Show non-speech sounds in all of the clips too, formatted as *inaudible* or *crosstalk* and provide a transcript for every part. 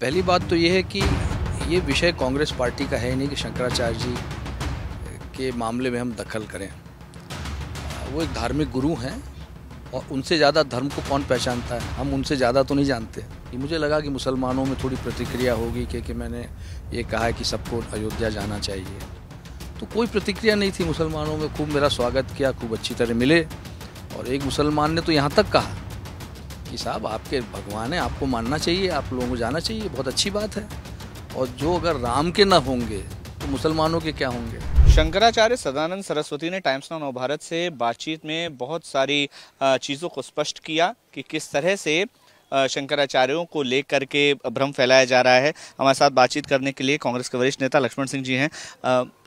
पहली बात तो ये है कि ये विषय कांग्रेस पार्टी का है नहीं कि शंकराचार्य जी के मामले में हम दखल करें वो एक धार्मिक गुरु हैं और उनसे ज़्यादा धर्म को कौन पहचानता है हम उनसे ज़्यादा तो नहीं जानते कि मुझे लगा कि मुसलमानों में थोड़ी प्रतिक्रिया होगी क्योंकि मैंने ये कहा है कि सबको अयोध्या जाना चाहिए तो कोई प्रतिक्रिया नहीं थी मुसलमानों में खूब मेरा स्वागत किया खूब अच्छी तरह मिले और एक मुसलमान ने तो यहाँ तक कहा कि साहब आपके भगवान है आपको मानना चाहिए आप लोगों को जाना चाहिए बहुत अच्छी बात है और जो अगर राम के ना होंगे तो मुसलमानों के क्या होंगे शंकराचार्य सदानंद सरस्वती ने टाइम्स ऑफ भारत से बातचीत में बहुत सारी चीज़ों को स्पष्ट किया कि किस तरह से शंकराचार्यों को लेकर के भ्रम फैलाया जा रहा है हमारे साथ बातचीत करने के लिए कांग्रेस के वरिष्ठ नेता लक्ष्मण सिंह जी हैं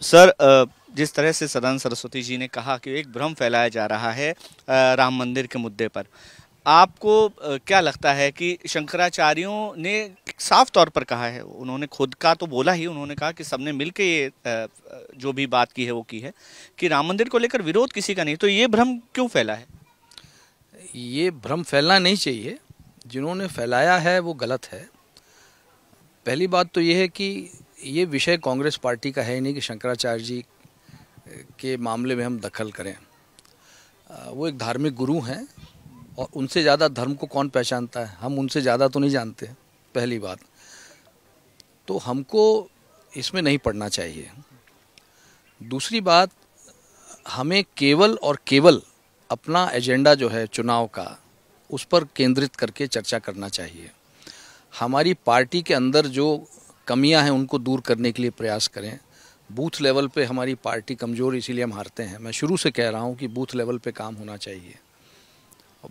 सर आ, जिस तरह से सदानंद सरस्वती जी ने कहा कि एक भ्रम फैलाया जा रहा है आ, राम मंदिर के मुद्दे पर आपको क्या लगता है कि शंकराचार्यों ने साफ तौर पर कहा है उन्होंने खुद का तो बोला ही उन्होंने कहा कि सबने मिल के ये जो भी बात की है वो की है कि राम मंदिर को लेकर विरोध किसी का नहीं तो ये भ्रम क्यों फैला है ये भ्रम फैलना नहीं चाहिए जिन्होंने फैलाया है वो गलत है पहली बात तो ये है कि ये विषय कांग्रेस पार्टी का है ही नहीं कि शंकराचार्य जी के मामले में हम दखल करें वो एक धार्मिक गुरु हैं और उनसे ज़्यादा धर्म को कौन पहचानता है हम उनसे ज़्यादा तो नहीं जानते पहली बात तो हमको इसमें नहीं पढ़ना चाहिए दूसरी बात हमें केवल और केवल अपना एजेंडा जो है चुनाव का उस पर केंद्रित करके चर्चा करना चाहिए हमारी पार्टी के अंदर जो कमियां हैं उनको दूर करने के लिए प्रयास करें बूथ लेवल पे हमारी पार्टी कमज़ोर इसीलिए हम हारते हैं मैं शुरू से कह रहा हूँ कि बूथ लेवल पे काम होना चाहिए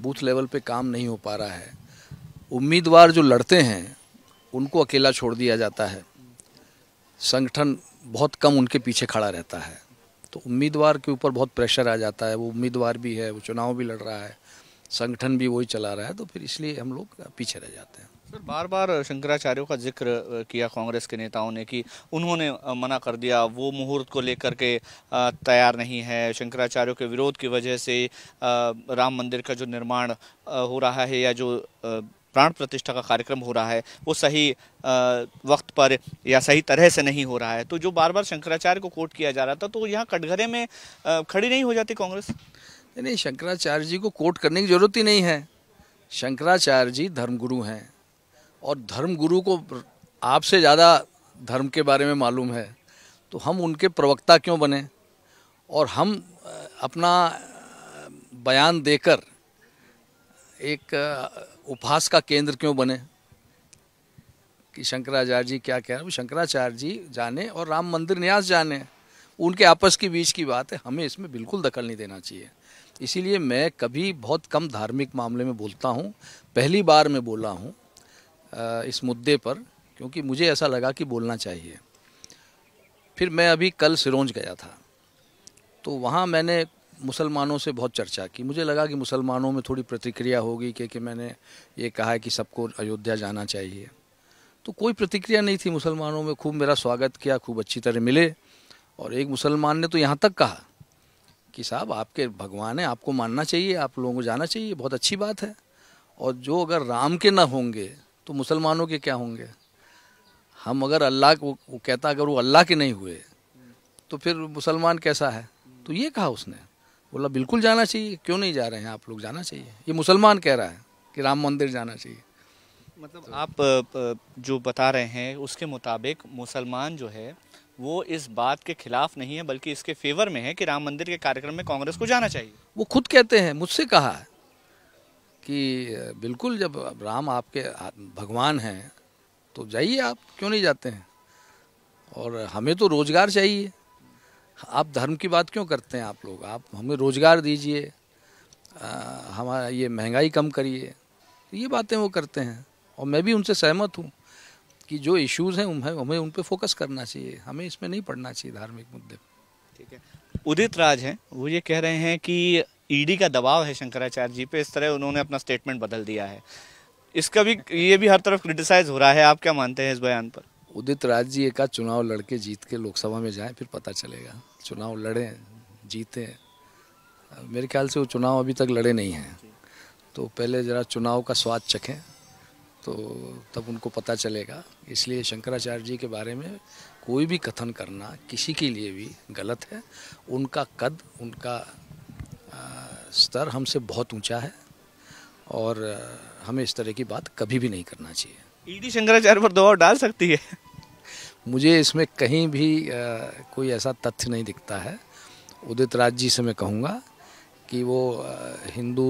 बूथ लेवल पे काम नहीं हो पा रहा है उम्मीदवार जो लड़ते हैं उनको अकेला छोड़ दिया जाता है संगठन बहुत कम उनके पीछे खड़ा रहता है तो उम्मीदवार के ऊपर बहुत प्रेशर आ जाता है वो उम्मीदवार भी है वो चुनाव भी लड़ रहा है संगठन भी वही चला रहा है तो फिर इसलिए हम लोग पीछे रह जाते हैं सर बार बार शंकराचार्यों का जिक्र किया कांग्रेस के नेताओं ने कि उन्होंने मना कर दिया वो मुहूर्त को लेकर के तैयार नहीं है शंकराचार्यों के विरोध की वजह से राम मंदिर का जो निर्माण हो रहा है या जो प्राण प्रतिष्ठा का कार्यक्रम हो रहा है वो सही वक्त पर या सही तरह से नहीं हो रहा है तो जो बार बार शंकराचार्य को कोट किया जा रहा था तो यहाँ कटघरे में खड़ी नहीं हो जाती कांग्रेस नहीं शंकराचार्य जी को कोट करने की जरूरत ही नहीं है शंकराचार्य जी धर्मगुरु हैं और धर्म गुरु को आपसे ज़्यादा धर्म के बारे में मालूम है तो हम उनके प्रवक्ता क्यों बने और हम अपना बयान देकर एक उपहास का केंद्र क्यों बने कि शंकराचार्य जी क्या कह रहे हैं शंकराचार्य जी जाने और राम मंदिर न्यास जाने उनके आपस के बीच की बात है हमें इसमें बिल्कुल दखल नहीं देना चाहिए इसीलिए मैं कभी बहुत कम धार्मिक मामले में बोलता हूँ पहली बार मैं बोला हूँ इस मुद्दे पर क्योंकि मुझे ऐसा लगा कि बोलना चाहिए फिर मैं अभी कल सिरोंज गया था तो वहाँ मैंने मुसलमानों से बहुत चर्चा की मुझे लगा कि मुसलमानों में थोड़ी प्रतिक्रिया होगी क्योंकि मैंने ये कहा है कि सबको अयोध्या जाना चाहिए तो कोई प्रतिक्रिया नहीं थी मुसलमानों में खूब मेरा स्वागत किया खूब अच्छी तरह मिले और एक मुसलमान ने तो यहाँ तक कहा कि साहब आपके भगवान हैं आपको मानना चाहिए आप लोगों को जाना चाहिए बहुत अच्छी बात है और जो अगर राम के ना होंगे तो मुसलमानों के क्या होंगे हम अगर अल्लाह को वो कहता अगर वो अल्लाह के नहीं हुए तो फिर मुसलमान कैसा है तो ये कहा उसने बोला बिल्कुल जाना चाहिए क्यों नहीं जा रहे हैं आप लोग जाना चाहिए ये मुसलमान कह रहा है कि राम मंदिर जाना चाहिए मतलब तो आप जो बता रहे हैं उसके मुताबिक मुसलमान जो है वो इस बात के खिलाफ नहीं है बल्कि इसके फेवर में है कि राम मंदिर के कार्यक्रम में कांग्रेस को जाना चाहिए वो खुद कहते हैं मुझसे कहा है कि बिल्कुल जब राम आपके भगवान हैं तो जाइए आप क्यों नहीं जाते हैं और हमें तो रोज़गार चाहिए आप धर्म की बात क्यों करते हैं आप लोग आप हमें रोज़गार दीजिए हमारा ये महंगाई कम करिए ये बातें वो करते हैं और मैं भी उनसे सहमत हूँ कि जो इश्यूज़ हैं उन्हें हमें उन पर फोकस करना चाहिए हमें इसमें नहीं पढ़ना चाहिए धार्मिक मुद्दे ठीक है उदित राज हैं वो ये कह रहे हैं कि ईडी का दबाव है शंकराचार्य जी पे इस तरह उन्होंने अपना स्टेटमेंट बदल दिया है इसका भी ये भी हर तरफ क्रिटिसाइज हो रहा है आप क्या मानते हैं इस बयान पर उदित राज जी एक चुनाव लड़के जीत के लोकसभा में जाए फिर पता चलेगा चुनाव लड़ें जीतें मेरे ख्याल से वो चुनाव अभी तक लड़े नहीं हैं तो पहले ज़रा चुनाव का स्वाद चखें तो तब उनको पता चलेगा इसलिए शंकराचार्य जी के बारे में कोई भी कथन करना किसी के लिए भी गलत है उनका कद उनका स्तर हमसे बहुत ऊंचा है और हमें इस तरह की बात कभी भी नहीं करना चाहिए ईडी e शंकराचार्य पर दबाव डाल सकती है मुझे इसमें कहीं भी कोई ऐसा तथ्य नहीं दिखता है उदित राज जी से मैं कहूँगा कि वो हिंदू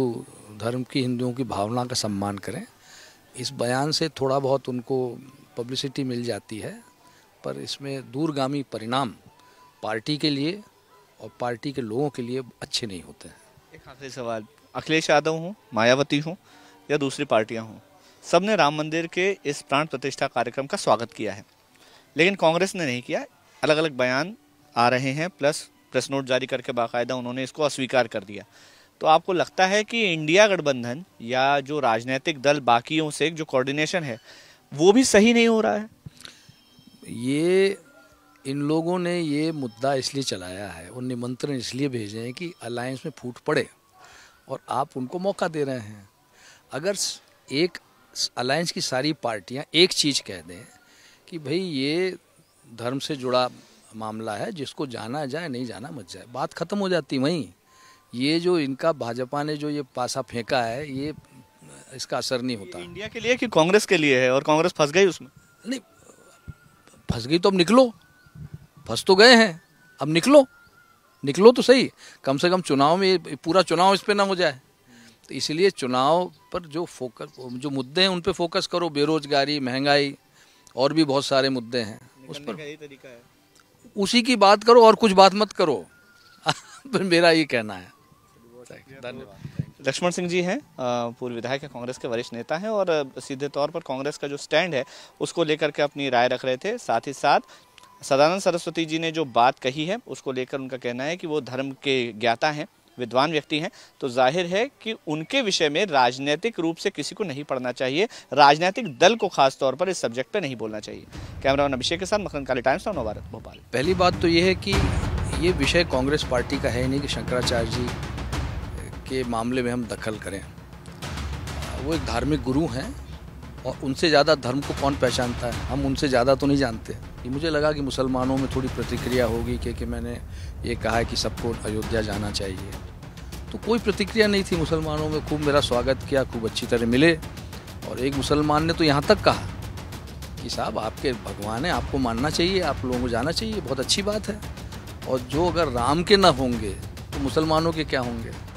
धर्म की हिंदुओं की भावना का सम्मान करें इस बयान से थोड़ा बहुत उनको पब्लिसिटी मिल जाती है पर इसमें दूरगामी परिणाम पार्टी के लिए और पार्टी के लोगों के लिए अच्छे नहीं होते हैं एक आखिरी सवाल अखिलेश यादव हूँ मायावती हूँ या दूसरी पार्टियाँ हूँ सब ने राम मंदिर के इस प्राण प्रतिष्ठा कार्यक्रम का स्वागत किया है लेकिन कांग्रेस ने नहीं किया अलग अलग बयान आ रहे हैं प्लस प्रेस नोट जारी करके बाकायदा उन्होंने इसको अस्वीकार कर दिया तो आपको लगता है कि इंडिया गठबंधन या जो राजनीतिक दल बाकियों से जो कोऑर्डिनेशन है वो भी सही नहीं हो रहा है ये इन लोगों ने ये मुद्दा इसलिए चलाया है और निमंत्रण इसलिए भेजे हैं कि अलायंस में फूट पड़े और आप उनको मौका दे रहे हैं अगर एक अलायंस की सारी पार्टियां एक चीज़ कह दें कि भाई ये धर्म से जुड़ा मामला है जिसको जाना जाए नहीं जाना मत जाए बात ख़त्म हो जाती वहीं ये जो इनका भाजपा ने जो ये पासा फेंका है ये इसका असर नहीं होता इंडिया के लिए कि कांग्रेस के लिए है और कांग्रेस फंस गई उसमें नहीं फंस गई तो अब निकलो फंस तो गए हैं अब निकलो निकलो तो सही कम से कम चुनाव में पूरा चुनाव इस पर ना हो जाए तो इसलिए चुनाव पर जो फोकस जो मुद्दे हैं उन पर फोकस करो बेरोजगारी महंगाई और भी बहुत सारे मुद्दे हैं उस पर है। उसी की बात करो और कुछ बात मत करो *laughs* तो मेरा ये कहना है धन्यवाद लक्ष्मण सिंह जी हैं पूर्व विधायक है कांग्रेस के वरिष्ठ नेता हैं और सीधे तौर पर कांग्रेस का जो स्टैंड है उसको लेकर के अपनी राय रख रहे थे साथ ही साथ सदानंद सरस्वती जी ने जो बात कही है उसको लेकर उनका कहना है कि वो धर्म के ज्ञाता हैं विद्वान व्यक्ति हैं तो जाहिर है कि उनके विषय में राजनीतिक रूप से किसी को नहीं पढ़ना चाहिए राजनीतिक दल को खास तौर पर इस सब्जेक्ट पे नहीं बोलना चाहिए कैमरामैन अभिषेक के साथ मखन काली टाइम्स ऑफ नवभारत भोपाल पहली बात तो ये है कि ये विषय कांग्रेस पार्टी का है नहीं कि शंकराचार्य जी के मामले में हम दखल करें वो एक धार्मिक गुरु हैं और उनसे ज़्यादा धर्म को कौन पहचानता है हम उनसे ज़्यादा तो नहीं जानते कि मुझे लगा कि मुसलमानों में थोड़ी प्रतिक्रिया होगी क्योंकि मैंने ये कहा है कि सबको अयोध्या जाना चाहिए तो कोई प्रतिक्रिया नहीं थी मुसलमानों में खूब मेरा स्वागत किया खूब अच्छी तरह मिले और एक मुसलमान ने तो यहाँ तक कहा कि साहब आपके भगवान हैं आपको मानना चाहिए आप लोगों को जाना चाहिए बहुत अच्छी बात है और जो अगर राम के ना होंगे तो मुसलमानों के क्या होंगे